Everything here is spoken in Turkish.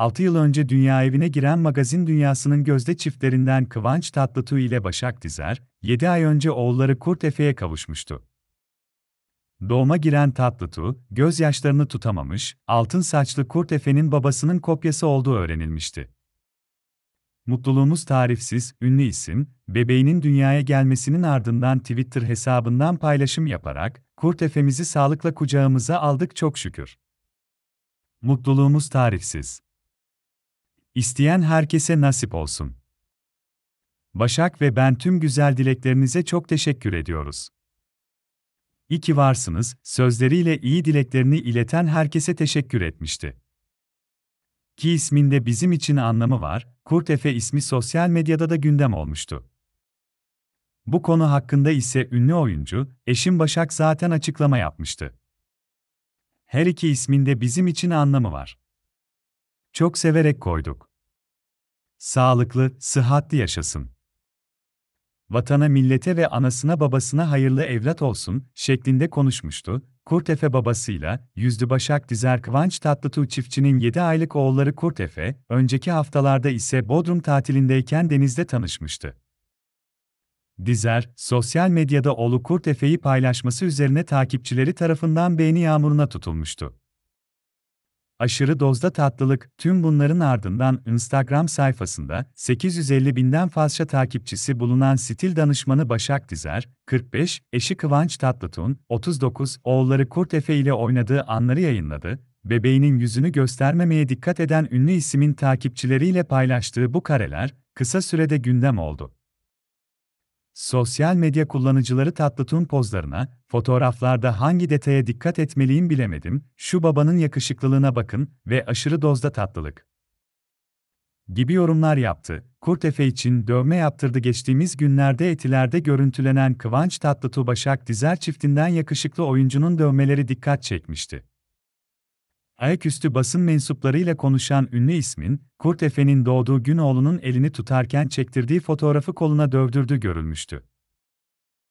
6 yıl önce dünya evine giren magazin dünyasının gözde çiftlerinden Kıvanç Tatlıtuğ ile Başak Dizer, 7 ay önce oğulları Kurt Efe'ye kavuşmuştu. Doğuma giren Tatlıtuğ, gözyaşlarını tutamamış, altın saçlı Kurt Efe'nin babasının kopyası olduğu öğrenilmişti. Mutluluğumuz tarifsiz, ünlü isim, bebeğinin dünyaya gelmesinin ardından Twitter hesabından paylaşım yaparak, Kurt Efe'mizi sağlıkla kucağımıza aldık çok şükür. Mutluluğumuz tarifsiz. İsteyen herkese nasip olsun. Başak ve ben tüm güzel dileklerinize çok teşekkür ediyoruz. İyi ki varsınız, sözleriyle iyi dileklerini ileten herkese teşekkür etmişti. Ki isminde bizim için anlamı var, Kurt Efe ismi sosyal medyada da gündem olmuştu. Bu konu hakkında ise ünlü oyuncu, eşim Başak zaten açıklama yapmıştı. Her iki isminde bizim için anlamı var. Çok severek koyduk sağlıklı, sıhhatli yaşasın. Vatana, millete ve anasına babasına hayırlı evlat olsun şeklinde konuşmuştu. Kurtefe babasıyla, Yüzlü Başak Dizer Kıvanç Tatlıtuğ çiftçinin 7 aylık oğulları Kurtefe, önceki haftalarda ise Bodrum tatilindeyken denizde tanışmıştı. Dizer, sosyal medyada oğlu Kurtefe'yi paylaşması üzerine takipçileri tarafından beğeni yağmuruna tutulmuştu aşırı dozda tatlılık, tüm bunların ardından Instagram sayfasında 850 binden fazla takipçisi bulunan stil danışmanı Başak Dizer, 45, eşi Kıvanç Tatlıtun, 39, oğulları Kurt Efe ile oynadığı anları yayınladı, bebeğinin yüzünü göstermemeye dikkat eden ünlü isimin takipçileriyle paylaştığı bu kareler, kısa sürede gündem oldu. Sosyal medya kullanıcıları tatlıtun pozlarına, fotoğraflarda hangi detaya dikkat etmeliyim bilemedim, şu babanın yakışıklılığına bakın ve aşırı dozda tatlılık. Gibi yorumlar yaptı. Kurtefe için dövme yaptırdı geçtiğimiz günlerde etilerde görüntülenen Kıvanç Tatlıtuğ Başak Dizer çiftinden yakışıklı oyuncunun dövmeleri dikkat çekmişti. Ayaküstü basın mensuplarıyla konuşan ünlü ismin, Kurt Efe'nin doğduğu gün oğlunun elini tutarken çektirdiği fotoğrafı koluna dövdürdü görülmüştü.